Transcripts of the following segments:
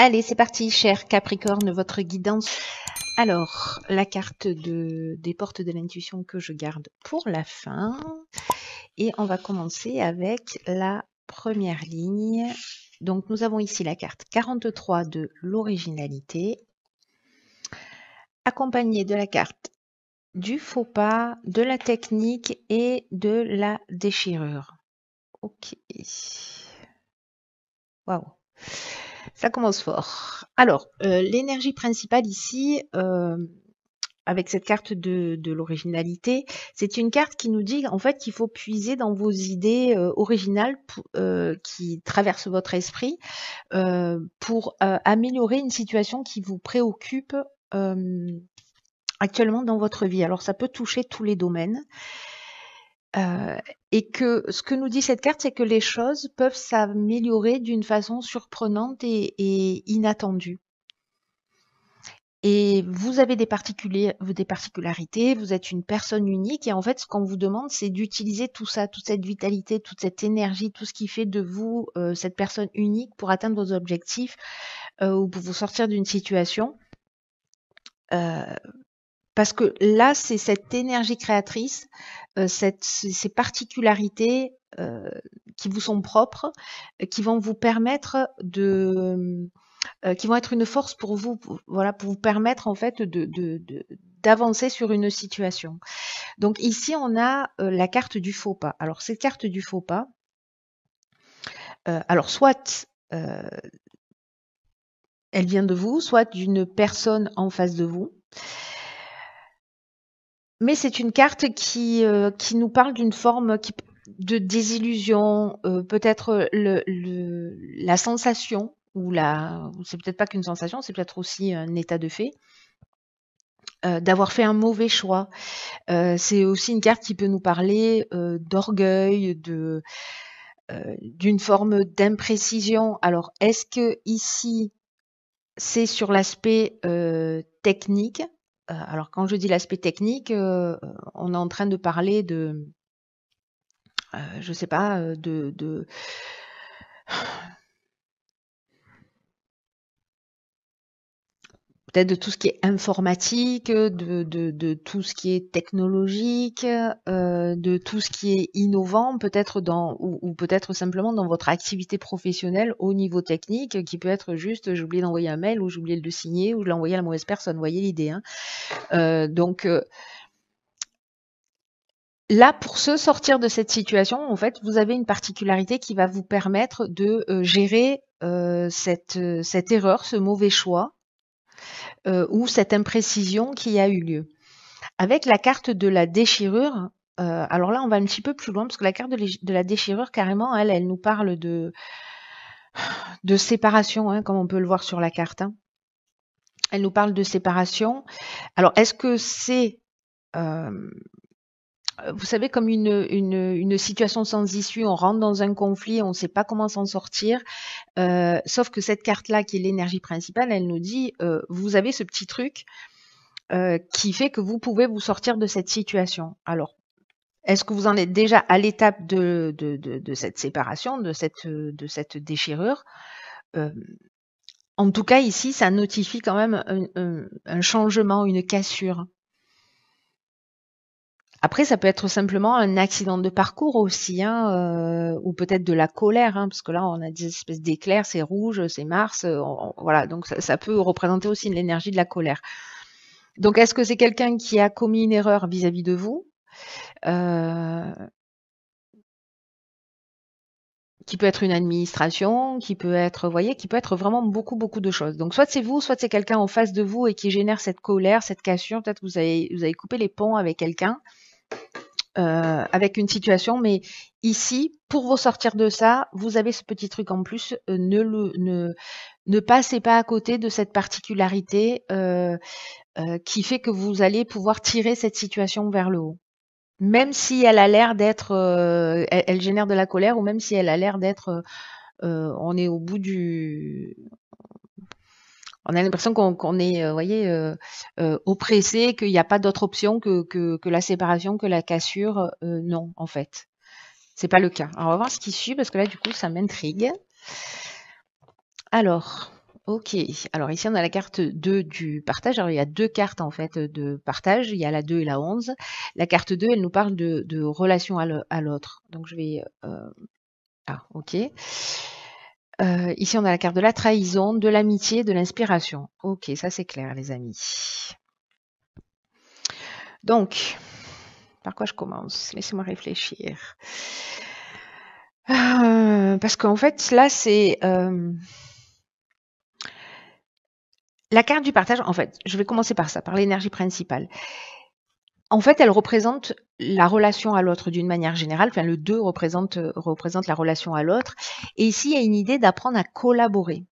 Allez, c'est parti, cher Capricorne, votre guidance. Alors, la carte des portes de l'intuition que je garde pour la fin. Et on va commencer avec la première ligne. Donc, nous avons ici la carte 43 de l'originalité, accompagnée de la carte du faux pas, de la technique et de la déchirure. Ok. Waouh. Ça commence fort. Alors, euh, l'énergie principale ici, euh, avec cette carte de, l'originalité, c'est une carte qui nous dit en fait qu'il faut puiser dans vos idées euh, originales qui traversent votre esprit pour améliorer une situation qui vous préoccupe actuellement dans votre vie. Alors, ça peut toucher tous les domaines. Et que ce que nous dit cette carte, c'est que les choses peuvent s'améliorer d'une façon surprenante et, inattendue. Et vous avez des, des particularités, vous êtes une personne unique, et en fait, ce qu'on vous demande, c'est d'utiliser tout ça, toute cette vitalité, toute cette énergie, tout ce qui fait de vous euh, cette personne unique pour atteindre vos objectifs euh, ou pour vous sortir d'une situation. Euh, parce que là, c'est cette énergie créatrice, euh, ces particularités euh, qui vous sont propres, euh, qui vont vous permettre de... qui vont être une force pour vous, voilà, pour vous permettre en fait d'avancer sur une situation. Donc ici, on a la carte du faux pas. Alors cette carte du faux pas, alors soit elle vient de vous, soit d'une personne en face de vous. Mais c'est une carte qui, euh, qui nous parle d'une forme de désillusion, euh, peut-être le, la sensation, ou la. C'est peut-être pas qu'une sensation, c'est peut-être aussi un état de fait. Euh, d'avoir fait un mauvais choix. c'est aussi une carte qui peut nous parler d'orgueil, de d'une forme d'imprécision. Alors, est-ce que ici c'est sur l'aspect technique euh, alors quand je dis l'aspect technique, euh, euh, on est en train de parler de, je sais pas, de, de peut-être de tout ce qui est informatique, de, tout ce qui est technologique, euh, de tout ce qui est innovant, peut-être dans ou, peut-être simplement dans votre activité professionnelle au niveau technique, qui peut être juste j'ai d'envoyer un mail ou j'ai de le signer ou je l'ai à la mauvaise personne. voyez l'idée. Hein. Euh, donc euh, Là, pour se sortir de cette situation, en fait, vous avez une particularité qui va vous permettre de gérer cette, cette erreur, ce mauvais choix, euh, ou cette imprécision qui a eu lieu. Avec la carte de la déchirure, euh, alors là on va un petit peu plus loin parce que la carte de, la déchirure carrément, elle, elle nous parle de, de séparation, hein, comme on peut le voir sur la carte. Hein. Elle nous parle de séparation. Alors est-ce que c'est euh, euh, vous savez, comme une, situation sans issue, on rentre dans un conflit, on ne sait pas comment s'en sortir. Euh, sauf que cette carte-là, qui est l'énergie principale, elle nous dit, euh, vous avez ce petit truc qui fait que vous pouvez vous sortir de cette situation. Alors, est-ce que vous en êtes déjà à l'étape de, cette séparation, de cette, déchirure En tout cas, ici, ça notifie quand même un changement, une cassure. Après, ça peut être simplement un accident de parcours aussi, hein, euh, ou peut-être de la colère, hein, parce que là, on a des espèces d'éclairs, c'est rouge, c'est Mars, euh, voilà, donc ça, peut représenter aussi l'énergie de la colère. Donc, est-ce que c'est quelqu'un qui a commis une erreur vis-à-vis de vous euh, qui peut être une administration, qui peut être, voyez, qui peut être vraiment beaucoup, beaucoup de choses. Donc, soit c'est vous, soit c'est quelqu'un en face de vous et qui génère cette colère, cette cassure. Peut-être que vous avez coupé les ponts avec quelqu'un euh, avec une situation, mais ici, pour vous sortir de ça, vous avez ce petit truc en plus, euh, ne, le, ne, passez pas à côté de cette particularité euh, qui fait que vous allez pouvoir tirer cette situation vers le haut. Même si elle a l'air d'être, elle, elle, génère de la colère, ou même si elle a l'air d'être, on est au bout du, on a l'impression qu'on est, euh, vous voyez, euh, euh, oppressé, qu'il n'y a pas d'autre option que, la séparation, que la cassure. non, en fait, c'est pas le cas. Alors, on va voir ce qui suit parce que là, du coup, ça m'intrigue. Alors, ok. Alors ici, on a la carte 2 du partage. Alors, il y a deux cartes en fait de partage. Il y a la 2 et la 11. La carte 2, elle nous parle de, de relation à l'autre. Donc, je vais ah, ok. Euh, ici, on a la carte de la trahison, de l'amitié, de l'inspiration. Ok, ça c'est clair, les amis. Donc, par quoi je commence Laissez-moi réfléchir. Euh, parce qu'en fait, là, c'est... Euh, la carte du partage, en fait, je vais commencer par ça, par l'énergie principale. En fait, elle représente la relation à l'autre d'une manière générale. Enfin, le 2 représente, euh, représente la relation à l'autre. Et ici, il y a une idée d'apprendre à collaborer.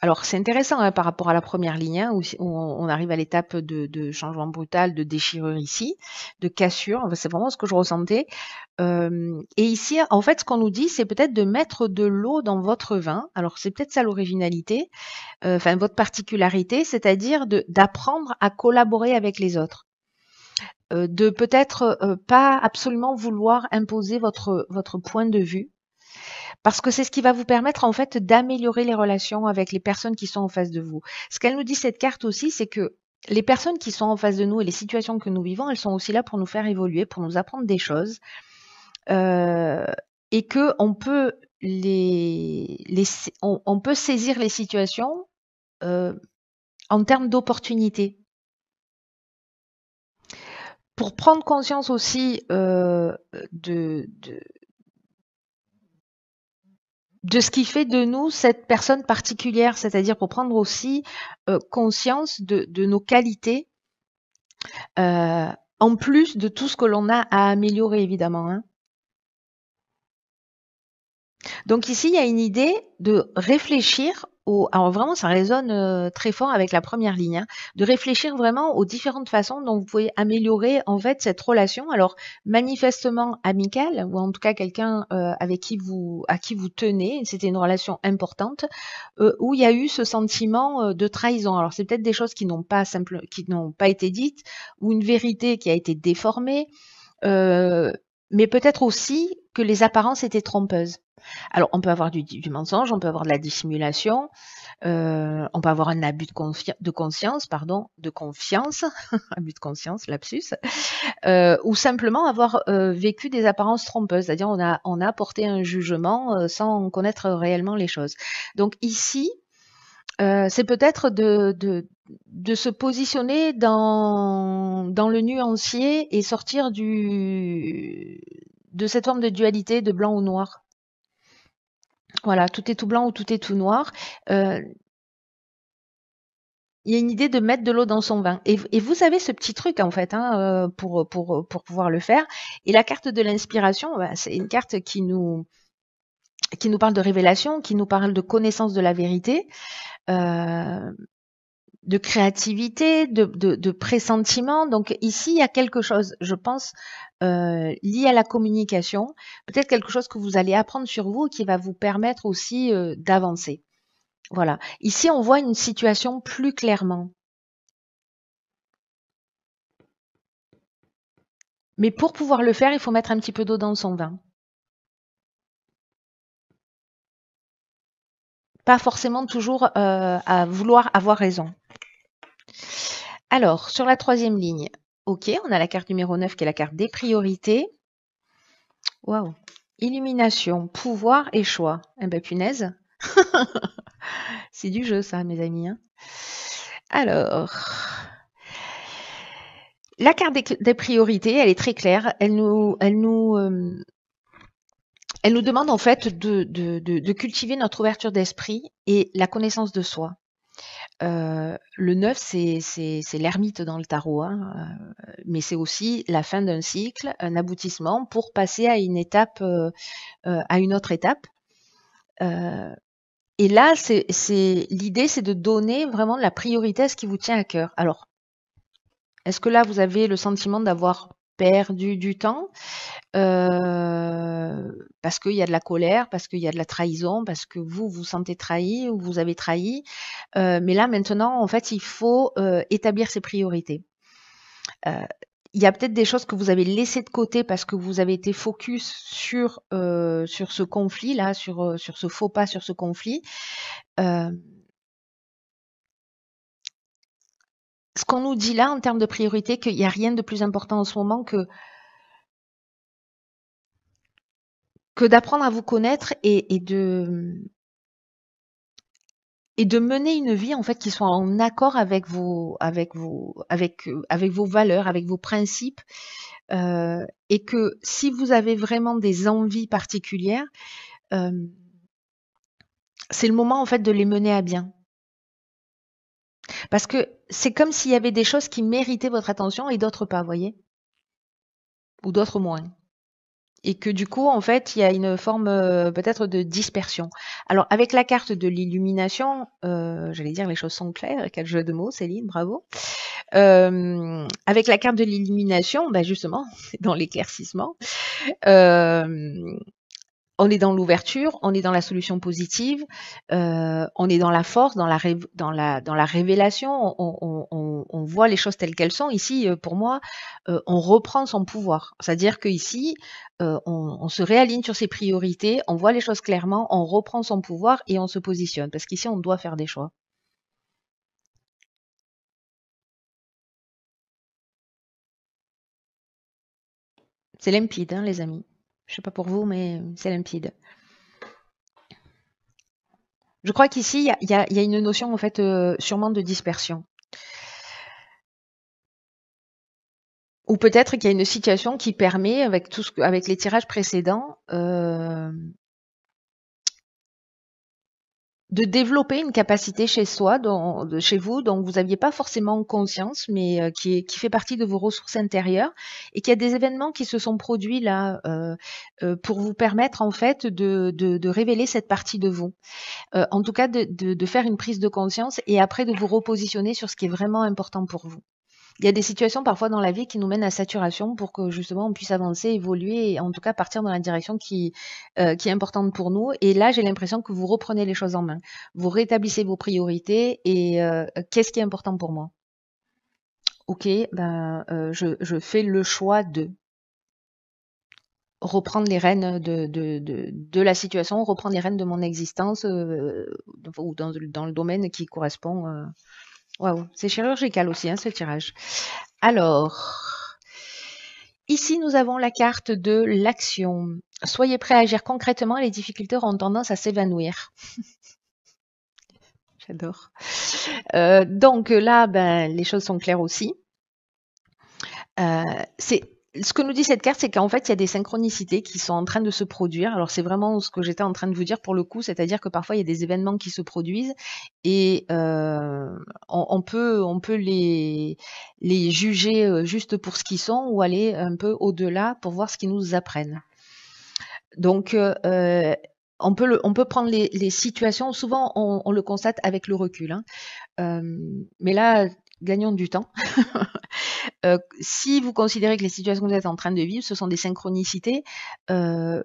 Alors, c'est intéressant hein, par rapport à la première ligne, hein, où, on arrive à l'étape de, changement brutal, de déchirure ici, de cassure. C'est vraiment ce que je ressentais. Euh, et ici, en fait, ce qu'on nous dit, c'est peut-être de mettre de l'eau dans votre vin. Alors, c'est peut-être ça l'originalité, euh, enfin, votre particularité, c'est-à-dire d'apprendre à collaborer avec les autres. Euh, de peut-être euh, pas absolument vouloir imposer votre, votre point de vue, parce que c'est ce qui va vous permettre en fait d'améliorer les relations avec les personnes qui sont en face de vous. Ce qu'elle nous dit cette carte aussi, c'est que les personnes qui sont en face de nous et les situations que nous vivons, elles sont aussi là pour nous faire évoluer, pour nous apprendre des choses, euh, et que on peut les, on, peut saisir les situations en termes d'opportunités pour prendre conscience aussi euh, de, de, de, ce qui fait de nous cette personne particulière, c'est-à-dire pour prendre aussi euh, conscience de, nos qualités, euh, en plus de tout ce que l'on a à améliorer, évidemment. Hein. Donc ici, il y a une idée de réfléchir alors vraiment ça résonne euh, très fort avec la première ligne, hein. de réfléchir vraiment aux différentes façons dont vous pouvez améliorer en fait cette relation. Alors manifestement amicale ou en tout cas quelqu'un euh, avec qui vous à qui vous tenez, c'était une relation importante euh, où il y a eu ce sentiment euh, de trahison. Alors c'est peut-être des choses qui n'ont pas simple, qui n'ont pas été dites ou une vérité qui a été déformée mais peut-être aussi que les apparences étaient trompeuses. Alors, on peut avoir du, mensonge, on peut avoir de la dissimulation, euh, on peut avoir un abus de, conscience, pardon, de confiance, abus de conscience, lapsus, euh, ou simplement avoir euh, vécu des apparences trompeuses, c'est-à-dire on a, on porté un jugement sans connaître réellement les choses. Donc ici, c'est peut-être de, de, se positionner dans, dans le nuancier et sortir du, de cette forme de dualité de blanc ou noir. Voilà, tout est tout blanc ou tout est tout noir. Euh, il y a une idée de mettre de l'eau dans son vin. Et, vous avez ce petit truc en fait hein, euh, pour, pour, pouvoir le faire. Et la carte de l'inspiration, bah, c'est une carte qui nous, qui nous parle de révélation, qui nous parle de connaissance de la vérité. Euh, de créativité, de, pressentiment. Donc ici, il y a quelque chose, je pense, euh, lié à la communication, peut-être quelque chose que vous allez apprendre sur vous qui va vous permettre aussi euh, d'avancer. Voilà. Ici, on voit une situation plus clairement. Mais pour pouvoir le faire, il faut mettre un petit peu d'eau dans son vin. Pas forcément toujours euh, à vouloir avoir raison. Alors, sur la troisième ligne, OK, on a la carte numéro 9 qui est la carte des priorités. Waouh Illumination, pouvoir et choix. Eh ben punaise C'est du jeu ça, mes amis. Hein. Alors, la carte des, priorités, elle est très claire. Elle nous, elle nous, euh, elle nous demande en fait de cultiver notre ouverture d'esprit et la connaissance de soi. Euh, le 9, c'est l'ermite dans le tarot, hein, euh, mais c'est aussi la fin d'un cycle, un aboutissement pour passer à une étape, euh, à une autre étape. et là, l'idée, c'est de donner vraiment la priorité à ce qui vous tient à cœur. Alors, est-ce que là, vous avez le sentiment d'avoir perdu du temps parce qu'il y a de la colère, parce qu'il y a de la trahison, parce que vous vous sentez trahi ou vous avez trahi. mais là maintenant, en fait, il faut établir ses priorités. il y a peut-être des choses que vous avez laissées de côté parce que vous avez été focus sur, sur ce conflit là, sur, sur ce faux pas, sur ce conflit. ce qu'on nous dit là en termes de priorité, qu'il n'y a rien de plus important en ce moment que, que d'apprendre à vous connaître et, et, de et de mener une vie en fait qui soit en accord avec vos avec vos avec avec vos valeurs, avec vos principes, euh, et que si vous avez vraiment des envies particulières, euh, c'est le moment en fait de les mener à bien. Parce que c'est comme s'il y avait des choses qui méritaient votre attention et d'autres pas, voyez Ou d'autres moins. Et que du coup, en fait, il y a une forme euh, peut-être de dispersion. Alors, avec la carte de l'illumination, euh, j'allais dire les choses sont claires, quel jeu de mots, Céline, bravo. Euh, avec la carte de l'illumination, ben justement, dans l'éclaircissement, on est dans l'ouverture, on est dans la solution positive, euh, on est dans la force, dans la, dans la, dans la révélation, on, on, voit les choses telles qu'elles sont. Ici, euh, pour moi, euh, on reprend son pouvoir. C'est-à-dire qu'ici, euh, on, se réaligne sur ses priorités, on voit les choses clairement, on reprend son pouvoir et on se positionne. Parce qu'ici, on doit faire des choix. C'est limpide, hein, les amis. Je sais pas pour vous, mais c'est limpide. Je crois qu'ici, il y, a, une notion, en fait, euh, sûrement de dispersion. Ou peut-être qu'il y a une situation qui permet, avec, tout ce, avec les tirages précédents, euh, de développer une capacité chez soi, chez vous, dont vous n'aviez pas forcément conscience, mais euh, qui, qui, fait partie de vos ressources intérieures, et qu'il y a des événements qui se sont produits là euh, euh, pour vous permettre en fait de révéler cette partie de vous, en tout cas de, faire une prise de conscience et après de vous repositionner sur ce qui est vraiment important pour vous il y a des situations parfois dans la vie qui nous mènent à saturation pour que justement on puisse avancer, évoluer et en tout cas partir dans la direction qui, euh, est importante pour nous. Et là, j'ai l'impression que vous reprenez les choses en main. Vous rétablissez vos priorités et euh, qu'est-ce qui est important pour moi Ok, ben, euh, je, fais le choix de reprendre les rênes de, la situation, reprendre les rênes de mon existence ou dans, le domaine qui correspond Waouh, c'est chirurgical aussi hein, ce tirage. Alors, ici nous avons la carte de l'action. Soyez prêts à agir concrètement, les difficultés auront tendance à s'évanouir. J'adore. Euh, donc là, ben, les choses sont claires aussi. Euh, c'est ce que nous dit cette carte, c'est qu'en fait, il y a des synchronicités qui sont en train de se produire. Alors, c'est vraiment ce que j'étais en train de vous dire pour le coup, c'est-à-dire que parfois, il y a des événements qui se produisent et euh, on, peut, les, les juger euh, juste pour ce qu'ils sont ou aller un peu au-delà pour voir ce qu'ils nous apprennent. Donc, euh, on peut, prendre les, situations, souvent on, le constate avec le recul, hein. mais là, gagnons du temps. Euh, si vous considérez que les situations que vous êtes en train de vivre, ce sont des synchronicités euh,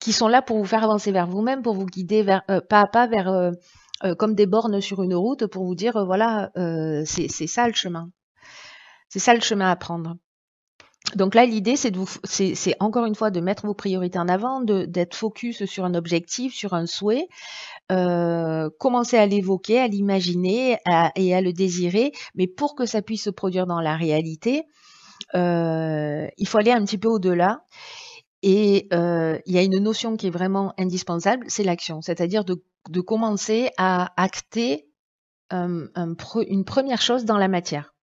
qui sont là pour vous faire avancer vers vous-même, pour vous guider vers, euh, pas à pas vers comme des bornes sur une route, pour vous dire voilà, c'est ça le chemin. C'est ça le chemin à prendre donc là, l'idée, c'est de vous, c'est, encore une fois de mettre vos priorités en avant, de, d'être focus sur un objectif, sur un souhait, euh, commencer à l'évoquer, à l'imaginer et à le désirer. Mais pour que ça puisse se produire dans la réalité, euh, il faut aller un petit peu au-delà. Et euh, il y a une notion qui est vraiment indispensable, c'est l'action, c'est-à-dire de, de commencer à acter une première chose dans la matière,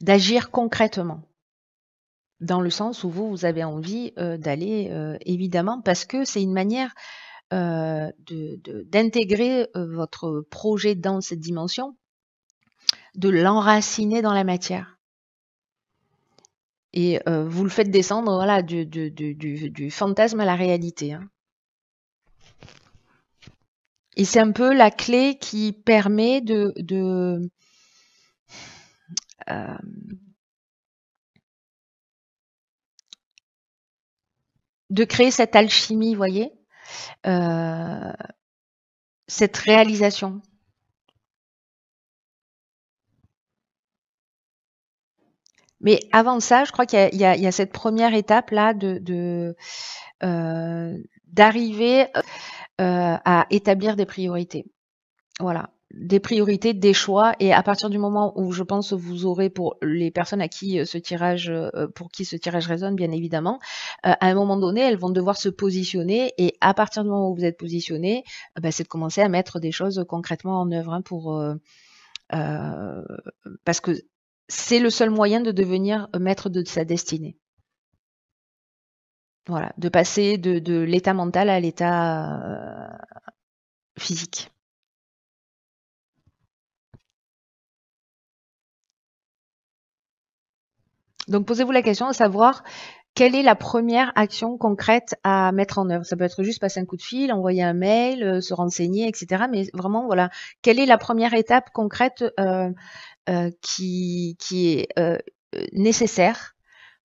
d'agir concrètement dans le sens où vous, avez envie euh, d'aller, euh, évidemment, parce que c'est une manière euh, d'intégrer votre projet dans cette dimension, de l'enraciner dans la matière. Et vous le faites descendre voilà, du, du, fantasme à la réalité. Hein. Et c'est un peu la clé qui permet de, de de créer cette alchimie, vous voyez, euh, cette réalisation. Mais avant ça, je crois qu'il y, a cette première étape là de euh, d'arriver euh, à établir des priorités. Voilà des priorités, des choix, et à partir du moment où je pense vous aurez pour les personnes à qui euh, ce tirage, euh, euh, pour qui ce tirage résonne, bien évidemment, à un moment donné, elles vont devoir se positionner, et à partir du moment où vous êtes positionné, bah, c'est de commencer à mettre des choses concrètement en œuvre hein, pour parce que c'est le seul moyen de devenir maître de sa destinée. Voilà, de passer de l'état mental à l'état physique. Donc posez-vous la question de savoir quelle est la première action concrète à mettre en œuvre Ça peut être juste passer un coup de fil, envoyer un mail, euh, se renseigner, etc. Mais vraiment, voilà, quelle est la première étape concrète euh, euh, qui, qui, est nécessaire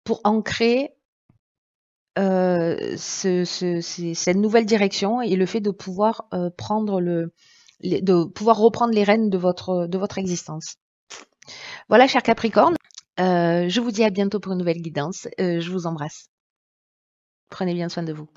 pour ancrer cette nouvelle direction et le fait de pouvoir prendre le, de pouvoir reprendre les rênes de votre, de votre existence. Voilà, cher Capricorne. Euh, je vous dis à bientôt pour une nouvelle guidance. Euh, je vous embrasse. Prenez bien soin de vous.